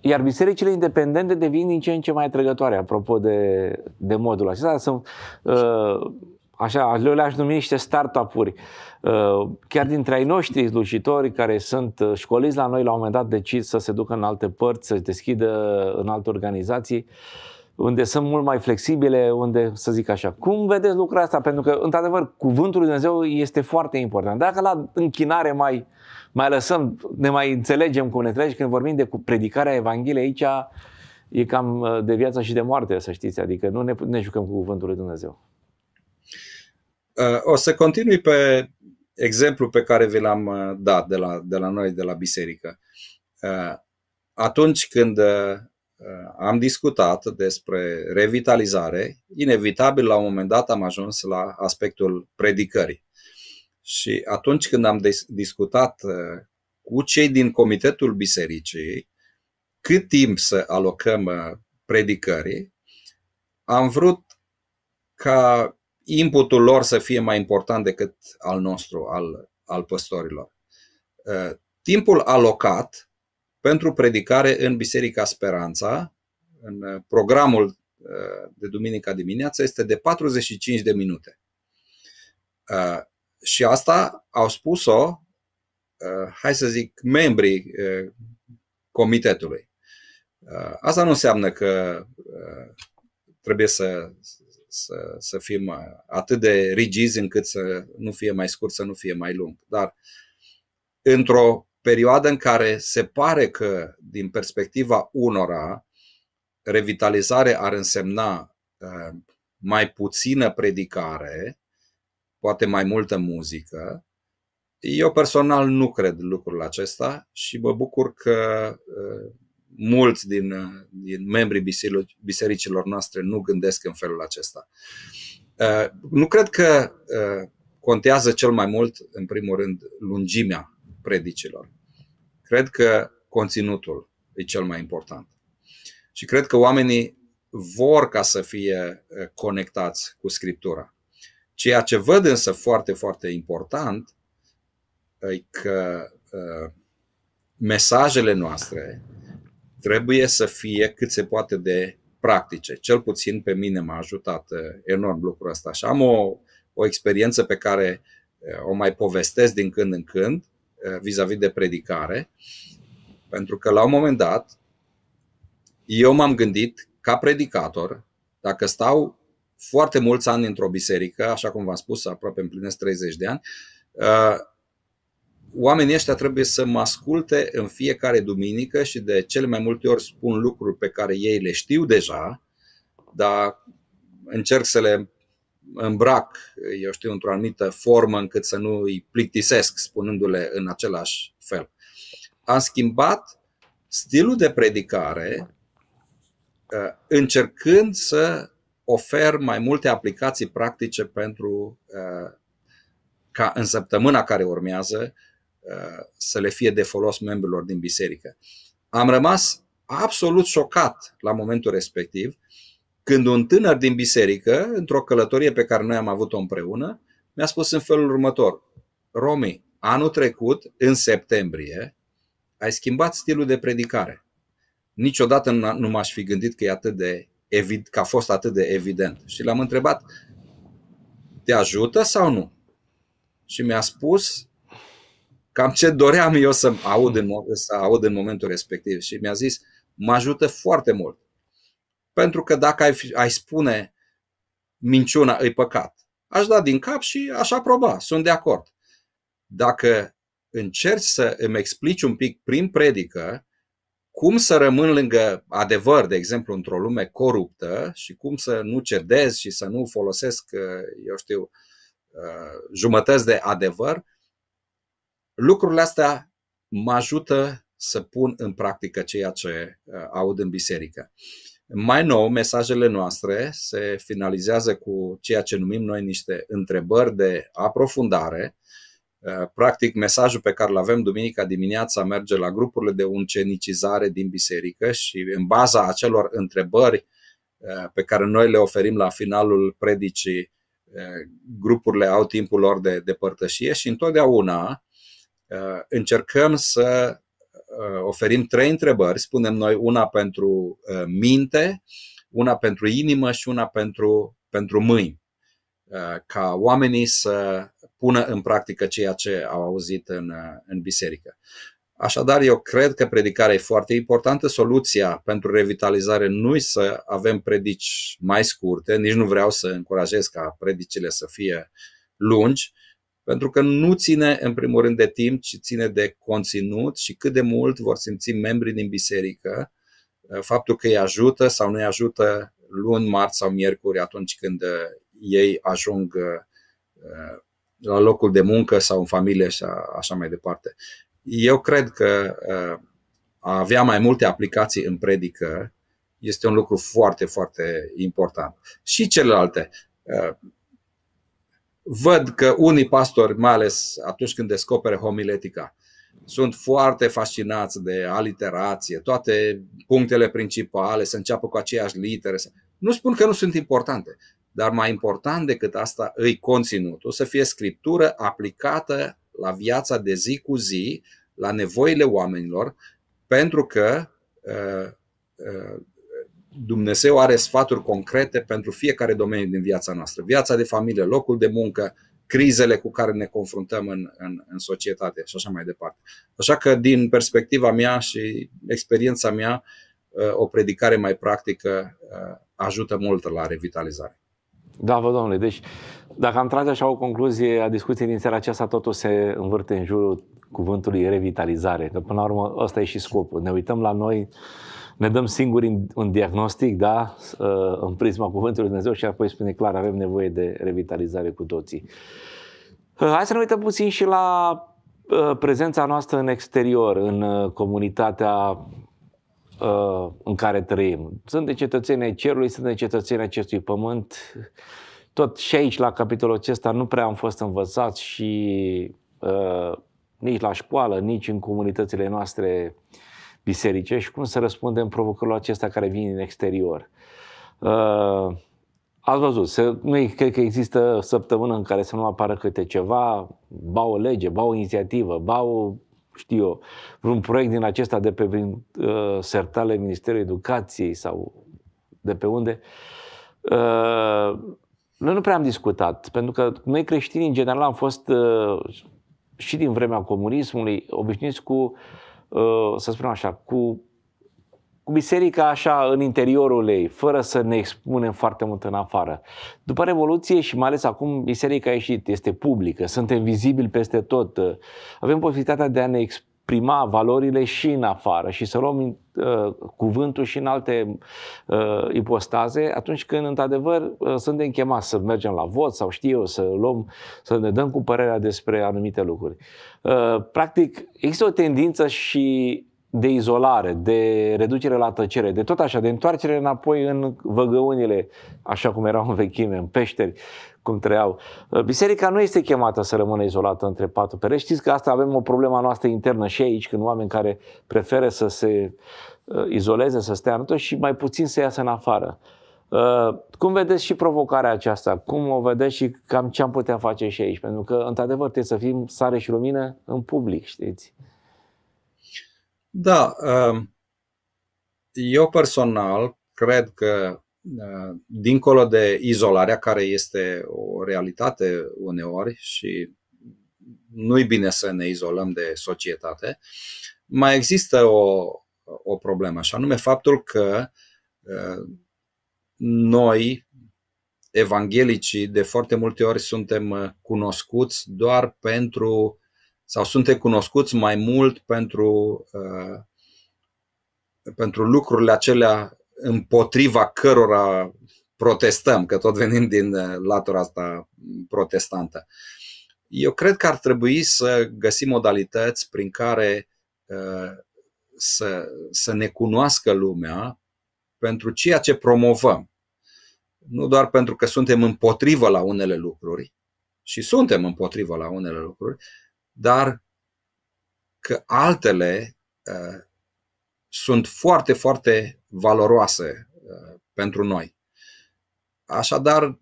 iar bisericile independente devin din ce în ce mai atrăgătoare, apropo de, de modul acesta. Sunt, uh, așa, eu le-aș numi niște startup-uri. Uh, chiar dintre ai noștri slujitori care sunt uh, școliți la noi, la un moment dat decid să se ducă în alte părți, să-și deschidă în alte organizații, unde sunt mult mai flexibile, unde, să zic așa, cum vedeți lucrul asta? Pentru că, într-adevăr, cuvântul lui Dumnezeu este foarte important. Dacă la închinare mai uh, mai lăsăm, ne mai înțelegem cum ne înțelegi când vorbim de cu predicarea Evangheliei aici e cam uh, de viață și de moarte, să știți, adică nu ne, ne jucăm cu cuvântul lui Dumnezeu. Uh, o să continui pe exemplu pe care vi l-am uh, dat de la, de la noi, de la biserică. Atunci când am discutat despre revitalizare, inevitabil la un moment dat am ajuns la aspectul predicării. Și atunci când am discutat uh, cu cei din Comitetul Bisericii cât timp să alocăm uh, predicării, am vrut ca inputul lor să fie mai important decât al nostru, al, al păstorilor. Uh, timpul alocat pentru predicare în Biserica Speranța, în programul de duminica dimineață este de 45 de minute. Și asta au spus-o, uh, hai să zic, membrii uh, comitetului. Uh, asta nu înseamnă că trebuie să, să, să fim atât de rigizi încât să nu fie mai scurt, să nu fie mai lung. Dar într-o perioadă în care se pare că, din perspectiva unora, revitalizare ar însemna mai puțină predicare, poate mai multă muzică. Eu personal nu cred lucrul acesta și mă bucur că ă, mulți din, ă, din membrii bisericilor noastre nu gândesc în felul acesta. Ă, nu cred că contează cel mai mult, în primul rând, lungimea predicilor. Cred că conținutul e cel mai important. Și cred că oamenii vor ca să fie conectați cu Scriptura. Ceea ce văd însă foarte, foarte important e că uh, mesajele noastre trebuie să fie cât se poate de practice. Cel puțin pe mine m-a ajutat uh, enorm lucrul ăsta și am o, o experiență pe care uh, o mai povestesc din când în când vis-a-vis de predicare, pentru că la un moment dat eu m-am gândit ca predicator, dacă stau foarte mulți ani într-o biserică, așa cum v-am spus, aproape împlinesc 30 de ani, uh, oamenii ăștia trebuie să mă asculte în fiecare duminică și de cele mai multe ori spun lucruri pe care ei le știu deja, dar încerc să le îmbrac, eu știu, într-o anumită formă încât să nu îi plictisesc spunându-le în același fel. Am schimbat stilul de predicare uh, încercând să ofer mai multe aplicații practice pentru uh, ca în săptămâna care urmează uh, să le fie de folos membrilor din biserică. Am rămas absolut șocat la momentul respectiv când un tânăr din biserică, într-o călătorie pe care noi am avut-o împreună, mi-a spus în felul următor. Romi, anul trecut, în septembrie, ai schimbat stilul de predicare. Niciodată nu m-aș fi gândit că e atât de evid- că a fost atât de evident. Și l-am întrebat, te ajută sau nu? Și mi-a spus cam ce doream eu să aud în, să aud în momentul respectiv. Și mi-a zis, mă ajută foarte mult. Pentru că dacă ai, ai spune minciuna e păcat, aș da din cap și aș aproba, sunt de acord. Dacă încerci să îmi explici un pic prin predică cum să rămân lângă adevăr, de exemplu, într-o lume coruptă și cum să nu cedez și să nu folosesc, uh, eu știu, uh, jumătăți de adevăr, lucrurile astea mă ajută să pun în practică ceea ce uh, aud în biserică. Mai nou, mesajele noastre se finalizează cu ceea ce numim noi niște întrebări de aprofundare, Uh, practic, mesajul pe care îl avem duminica dimineața merge la grupurile de uncenicizare din biserică și în baza acelor întrebări uh, pe care noi le oferim la finalul predicii, uh, grupurile au timpul lor de, de părtășie și întotdeauna încercăm să oferim trei întrebări, spunem noi una pentru minte, una pentru inimă și una pentru, pentru mâini, ca oamenii să pună în practică ceea ce au auzit în, în biserică. Așadar, eu cred că predicarea e foarte importantă. Soluția pentru revitalizare nu e să avem predici mai scurte, nici nu vreau să încurajez ca predicile să fie lungi, pentru că nu ține, în primul rând, de timp, ci ține de conținut și cât de mult vor simți membrii din biserică uh, faptul că îi ajută sau nu îi ajută luni, marți sau miercuri, atunci când uh, ei ajung uh, la locul de muncă sau în familie și așa mai departe. Eu cred că ă, a avea mai multe aplicații în predică este un lucru foarte, foarte important. Și celelalte. Ă, văd că unii pastori, mai ales atunci când descopere homiletica, sunt foarte fascinați de aliterație, toate punctele principale, să înceapă cu aceeași litere. Nu spun că nu sunt importante, dar mai important decât asta îi conținutul, să fie scriptură aplicată la viața de zi cu zi, la nevoile oamenilor, pentru că ă, ă, Dumnezeu are sfaturi concrete pentru fiecare domeniu din viața noastră. Viața de familie, locul de muncă, crizele cu care ne confruntăm în, în, în societate și așa mai departe. Așa că, din perspectiva mea și experiența mea, ă, o predicare mai practică ajută mult la revitalizare. Da, vă, domnule, deci dacă am trage așa o concluzie a discuției din seara aceasta, totul se învârte în jurul cuvântului revitalizare, că până la urmă ăsta e și scopul. Ne uităm la noi, ne dăm singuri un diagnostic, da, ă, în prisma cuvântului Dumnezeu și apoi spune clar, avem nevoie de revitalizare cu toții. Ă, hai să ne uităm puțin și la ă, prezența noastră în exterior, în comunitatea uh, în care trăim. Sunt de cetățeni ai cerului, sunt de cetățeni acestui pământ. Tot și aici, la capitolul acesta, nu prea am fost învățați și uh, nici la școală, nici în comunitățile noastre bisericești, cum să răspundem provocărilor acestea care vin din exterior. Uh, Ați văzut, se, nu e, cred că există săptămână în care să nu apară câte ceva, ba o lege, ba o inițiativă, ba o știu eu, vreun proiect din acesta de pe prin, uh, sertale Ministerul Educației sau de pe unde, uh, noi nu prea am discutat, pentru că noi creștini în general am fost uh, și din vremea comunismului obișnuiți cu, uh, să spunem așa, cu cu biserica așa în interiorul ei, fără să ne expunem foarte mult în afară. După Revoluție și mai ales acum biserica a ieșit, este publică, suntem vizibili peste tot, avem posibilitatea de a ne exprima valorile și în afară și să luăm uh, cuvântul și în alte uh, ipostaze atunci când, într-adevăr, uh, suntem chemați să mergem la vot sau știu eu, să luăm, să ne dăm cu părerea despre anumite lucruri. Uh, practic, există o tendință și de izolare, de reducere la tăcere, de tot așa, de întoarcere înapoi în văgăunile, așa cum erau în vechime, în peșteri, cum trăiau. Uh, biserica nu este chemată să rămână izolată între patru pereți. Știți că asta avem o problemă noastră internă și aici, când oameni care preferă să se uh, izoleze, să stea în și mai puțin să iasă în afară. Uh, cum vedeți și provocarea aceasta? Cum o vedeți și cam ce am putea face și aici? Pentru că, într-adevăr, trebuie să fim sare și lumină în public, știți? Da, uh, eu personal cred că uh, dincolo de izolarea care este o realitate uneori și nu-i bine să ne izolăm de societate, mai există o, o problemă, și anume faptul că uh, noi, evanghelicii, de foarte multe ori suntem cunoscuți doar pentru sau sunt cunoscuți mai mult pentru, uh, pentru lucrurile acelea împotriva cărora protestăm, că tot venim din uh, latura asta protestantă. Eu cred că ar trebui să găsim modalități prin care uh, să, să ne cunoască lumea pentru ceea ce promovăm. Nu doar pentru că suntem împotrivă la unele lucruri, și suntem împotrivă la unele lucruri, dar că altele uh, sunt foarte, foarte valoroase uh, pentru noi. Așadar,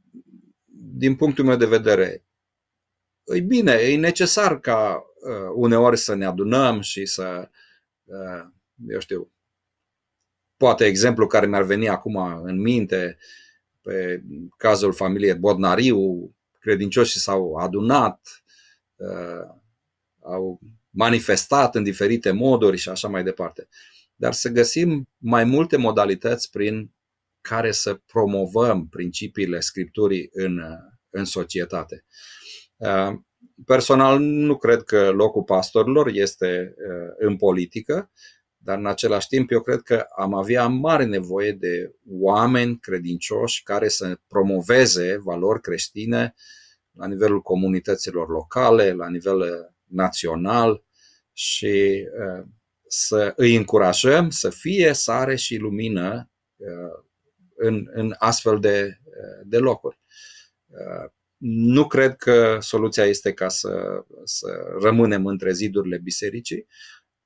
din punctul meu de vedere, e bine, e necesar ca uh, uneori să ne adunăm și să, uh, eu știu, poate exemplu care mi-ar veni acum în minte, pe cazul familiei Bodnariu, credincioșii s-au adunat, uh, au manifestat în diferite moduri și așa mai departe. Dar să găsim mai multe modalități prin care să promovăm principiile Scripturii în, în societate. Uh, personal, nu cred că locul pastorilor este uh, în politică, dar în același timp eu cred că am avea mare nevoie de oameni credincioși care să promoveze valori creștine la nivelul comunităților locale, la nivel uh, național și uh, să îi încurajăm să fie sare și lumină uh, în, în astfel de, uh, de locuri. Nu cred că soluția este ca să, să rămânem între zidurile bisericii,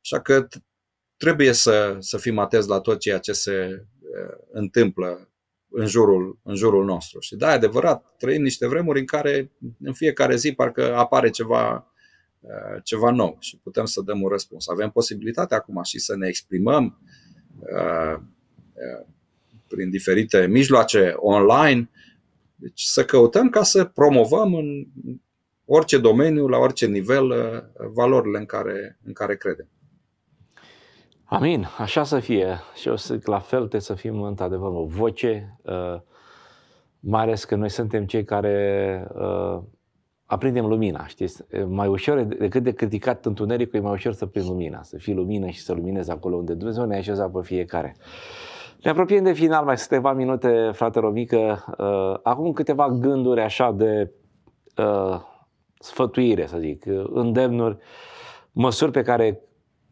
așa că trebuie să, să fim atenți la tot ceea ce se întâmplă în jurul, în jurul nostru. Și da, e adevărat, trăim niște vremuri în care în fiecare zi parcă apare ceva Uh, ceva nou și putem să dăm un răspuns. Avem posibilitatea acum și să ne exprimăm uh, uh, prin diferite mijloace online, deci să căutăm ca să promovăm în orice domeniu, la orice nivel, valorile în care, în care credem. Amin, așa să fie. Și eu zic la fel, trebuie să fim într-adevăr o voce, mai ales că noi suntem cei care aprindem lumina, știți? Mai ușor decât de criticat întunericul, e mai ușor să prind lumina, să fii lumină și să luminezi acolo unde Dumnezeu ne-a așezat pe fiecare. Ne apropiem de final, mai sunt câteva minute, frate Romică. Uh, acum câteva gânduri așa de uh, sfătuire, să zic, îndemnuri, măsuri pe care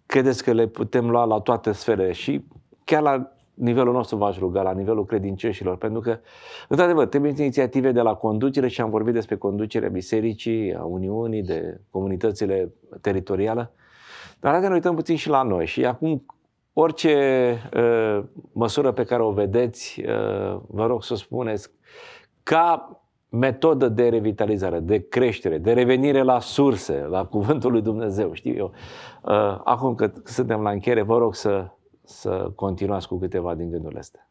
credeți că le putem lua la toate sferele și chiar la nivelul nostru v-aș ruga, la nivelul credincioșilor, pentru că, într-adevăr, trebuie inițiative de la conducere și am vorbit despre conducerea bisericii, a Uniunii, de comunitățile teritoriale, dar haideți ne uităm puțin și la noi. Și acum, orice uh, măsură pe care o vedeți, uh, vă rog să o spuneți, ca metodă de revitalizare, de creștere, de revenire la surse, la cuvântul lui Dumnezeu, știu eu. Ă, acum că suntem la încheiere, vă rog să să continuați cu câteva din gândurile astea.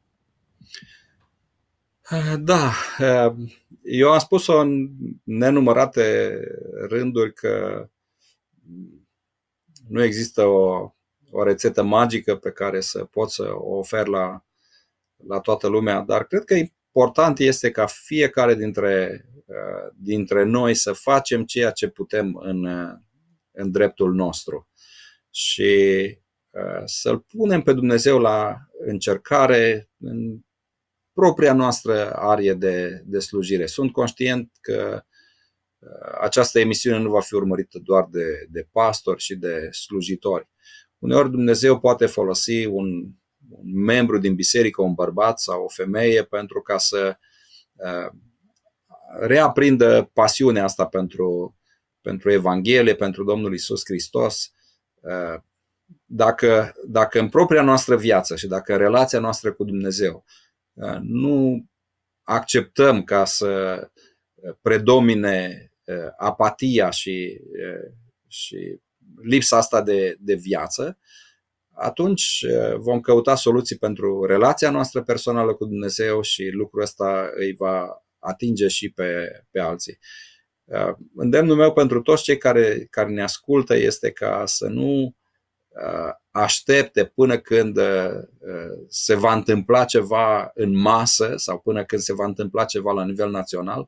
Eh, da, eh, eu am spus-o în nenumărate rânduri că nu există o, o rețetă magică pe care să poți să o ofer la, la toată lumea, dar cred că important este ca fiecare dintre, eh, dintre noi să facem ceea ce putem în, în dreptul nostru. Și Eh, să-L punem pe Dumnezeu la încercare în propria noastră arie de, de slujire. Sunt conștient că eh, această emisiune nu va fi urmărită doar de, de pastori și de slujitori. Uneori Dumnezeu poate folosi un, un membru din biserică, un bărbat sau o femeie, pentru ca să uh, reaprindă pasiunea asta pentru, pentru Evanghelie, pentru Domnul Isus Hristos, uh, dacă, dacă în propria noastră viață și dacă relația noastră cu Dumnezeu uh, nu acceptăm ca să uh, predomine uh, apatia și, și lipsa asta de, de viață, atunci vom căuta soluții pentru relația noastră personală cu Dumnezeu și lucrul ăsta îi va atinge și pe, pe alții. Îndemnul meu pentru toți cei care, care ne ascultă este ca să nu Uh, aștepte până când uh, uh, se va întâmpla ceva în masă sau până când se va întâmpla ceva la nivel național,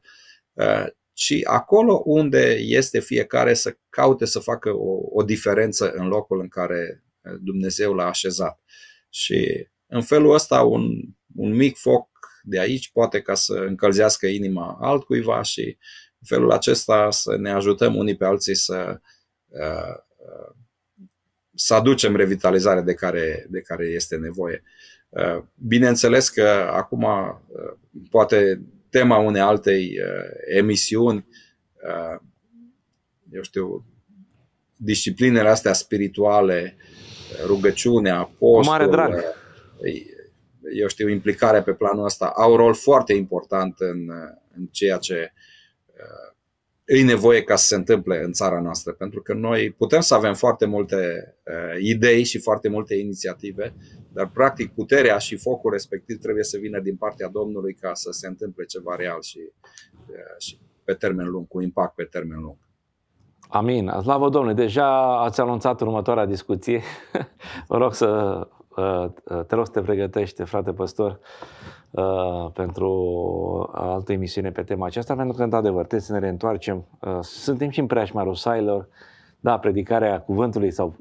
ci acolo unde este fiecare să caute să facă o, o diferență în locul în care Dumnezeu l-a așezat. Și în felul ăsta un, un mic foc de aici poate ca să încălzească inima altcuiva și în felul acesta să ne ajutăm unii pe alții să uh, să aducem revitalizarea de care, de care este nevoie. Uh, bineînțeles că acum uh, poate tema unei altei uh, emisiuni, eu știu, disciplinele astea spirituale, rugăciunea, postul, mare drag. eu știu, implicarea pe planul ăsta, au un rol foarte important în, în ceea ce e nevoie ca să se întâmple în țara noastră, pentru că noi putem să avem foarte multe uh, idei și foarte multe inițiative, dar practic puterea și focul respectiv trebuie să vină din partea Domnului ca să se întâmple ceva real și, uh, și pe termen lung, cu impact pe termen lung. Amin. Slavă Domnului! Deja ați anunțat următoarea discuție. Vă rog să eh, te rog să te pregătești, frate păstor. Uh, pentru altă emisiune pe tema aceasta, pentru că, într-adevăr, trebuie să ne reîntoarcem. Uh, suntem și în preajma rusailor, da, predicarea cuvântului sau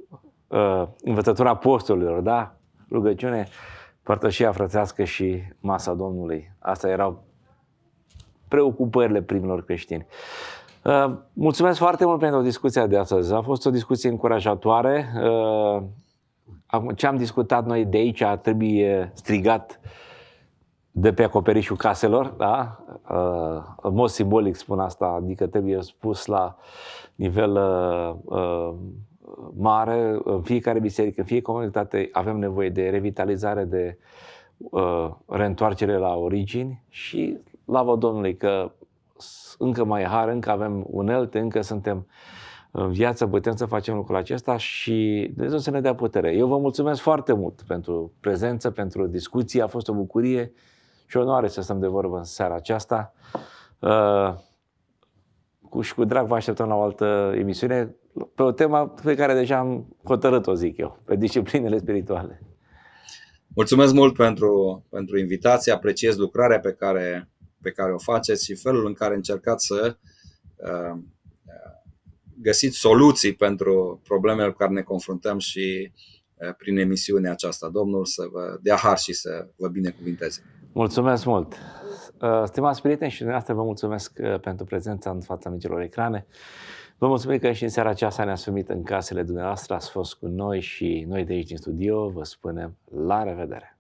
uh, învățătura apostolilor, da, rugăciune, părtășia frățească și masa Domnului. Asta erau preocupările primilor creștini. Uh, mulțumesc foarte mult pentru discuția de astăzi. A fost o discuție încurajatoare. Uh, ce am discutat noi de aici trebuie uh, strigat de pe acoperișul caselor, da? Uh, în mod simbolic spun asta, adică trebuie spus la nivel uh, uh, mare, în fiecare biserică, în fiecare comunitate avem nevoie de revitalizare, de reîntoarcere la origini și vă Domnului că încă mai har, încă avem unelte, încă suntem în viață, putem să facem lucrul acesta și Dumnezeu să ne dea putere. Eu vă mulțumesc foarte mult pentru prezență, pentru discuție, a fost o bucurie și onoare să stăm de vorbă în seara aceasta. Uh, cu și cu drag vă așteptăm la o altă emisiune pe o temă pe care deja am hotărât-o, zic eu, pe disciplinele spirituale. Mulțumesc mult pentru, pentru invitație, apreciez lucrarea pe care, pe care o faceți și felul în care încercați să uh, găsiți soluții pentru problemele cu care ne confruntăm și uh, prin emisiunea aceasta. Domnul să vă dea har și să vă binecuvinteze. Mulțumesc mult! Uh, stimați prieteni și dumneavoastră, vă mulțumesc uh, pentru prezența în fața micilor ecrane. Vă mulțumim că și în seara aceasta ne-ați sumit în casele dumneavoastră, ați fost cu noi și noi de aici din studio vă spunem la revedere!